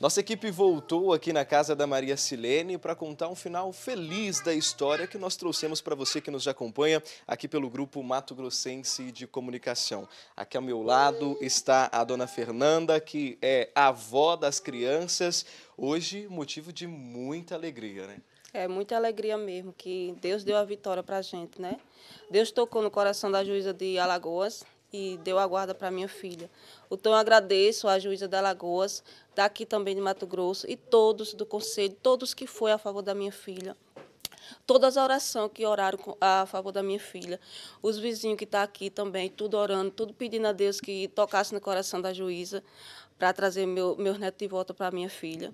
Nossa equipe voltou aqui na casa da Maria Silene para contar um final feliz da história que nós trouxemos para você que nos acompanha aqui pelo grupo Mato Grossense de Comunicação. Aqui ao meu lado está a dona Fernanda, que é avó das crianças. Hoje, motivo de muita alegria, né? É muita alegria mesmo que Deus deu a vitória para a gente, né? Deus tocou no coração da juíza de Alagoas, e deu a guarda para minha filha. Então eu agradeço à juíza da Lagoas, daqui também de Mato Grosso, e todos do conselho, todos que foi a favor da minha filha todas as orações que oraram a favor da minha filha, os vizinhos que estão tá aqui também, tudo orando, tudo pedindo a Deus que tocasse no coração da juíza para trazer meu, meus netos de volta para minha filha.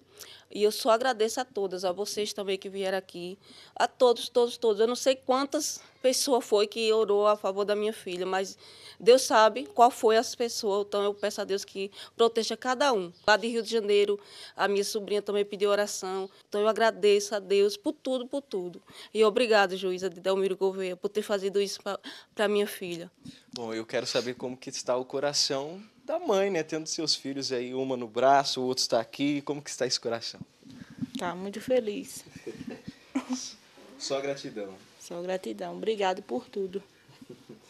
E eu só agradeço a todas, a vocês também que vieram aqui, a todos, todos, todos. Eu não sei quantas pessoas foi que orou a favor da minha filha, mas Deus sabe qual foi as pessoas, então eu peço a Deus que proteja cada um. Lá de Rio de Janeiro, a minha sobrinha também pediu oração, então eu agradeço a Deus por tudo, por tudo. E obrigado, juíza de Delmiro Gouveia, por ter fazido isso para minha filha. Bom, eu quero saber como que está o coração da mãe, né? Tendo seus filhos aí, uma no braço, o outro está aqui. Como que está esse coração? Tá muito feliz. Só gratidão. Só gratidão. Obrigado por tudo.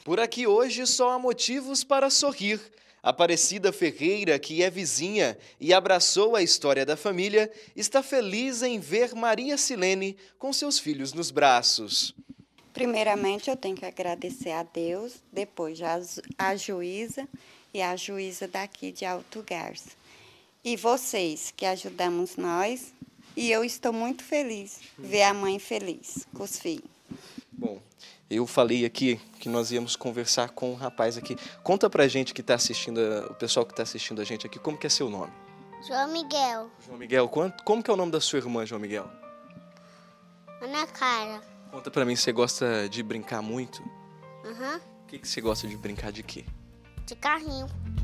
Por aqui hoje só há motivos para sorrir. Aparecida Ferreira, que é vizinha e abraçou a história da família, está feliz em ver Maria Silene com seus filhos nos braços. Primeiramente, eu tenho que agradecer a Deus, depois a juíza e a juíza daqui de Alto Garça. E vocês que ajudamos nós, e eu estou muito feliz ver a mãe feliz com os filhos. Bom, eu falei aqui que nós íamos conversar com um rapaz aqui. Conta pra gente que tá assistindo, o pessoal que tá assistindo a gente aqui, como que é seu nome? João Miguel. João Miguel, como que é o nome da sua irmã, João Miguel? Ana Clara. Conta pra mim, você gosta de brincar muito? Aham. Uhum. O que, que você gosta de brincar de quê? De carrinho.